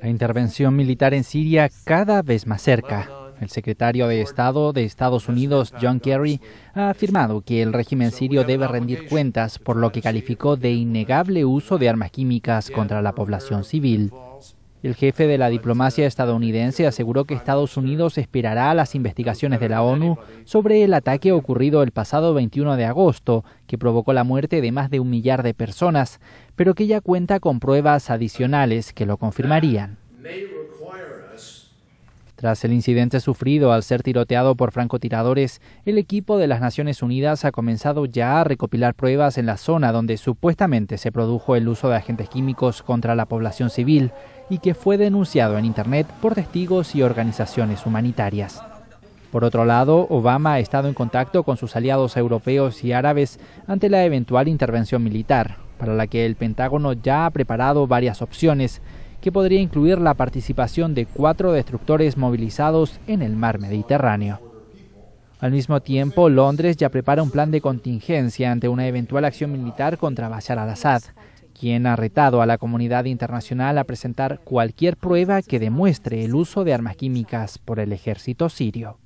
La intervención militar en Siria cada vez más cerca. El secretario de Estado de Estados Unidos, John Kerry, ha afirmado que el régimen sirio debe rendir cuentas por lo que calificó de innegable uso de armas químicas contra la población civil. El jefe de la diplomacia estadounidense aseguró que Estados Unidos esperará a las investigaciones de la ONU sobre el ataque ocurrido el pasado 21 de agosto, que provocó la muerte de más de un millar de personas, pero que ya cuenta con pruebas adicionales que lo confirmarían. Tras el incidente sufrido al ser tiroteado por francotiradores, el equipo de las Naciones Unidas ha comenzado ya a recopilar pruebas en la zona donde supuestamente se produjo el uso de agentes químicos contra la población civil y que fue denunciado en Internet por testigos y organizaciones humanitarias. Por otro lado, Obama ha estado en contacto con sus aliados europeos y árabes ante la eventual intervención militar, para la que el Pentágono ya ha preparado varias opciones, que podría incluir la participación de cuatro destructores movilizados en el mar Mediterráneo. Al mismo tiempo, Londres ya prepara un plan de contingencia ante una eventual acción militar contra Bashar al-Assad, quien ha retado a la comunidad internacional a presentar cualquier prueba que demuestre el uso de armas químicas por el ejército sirio.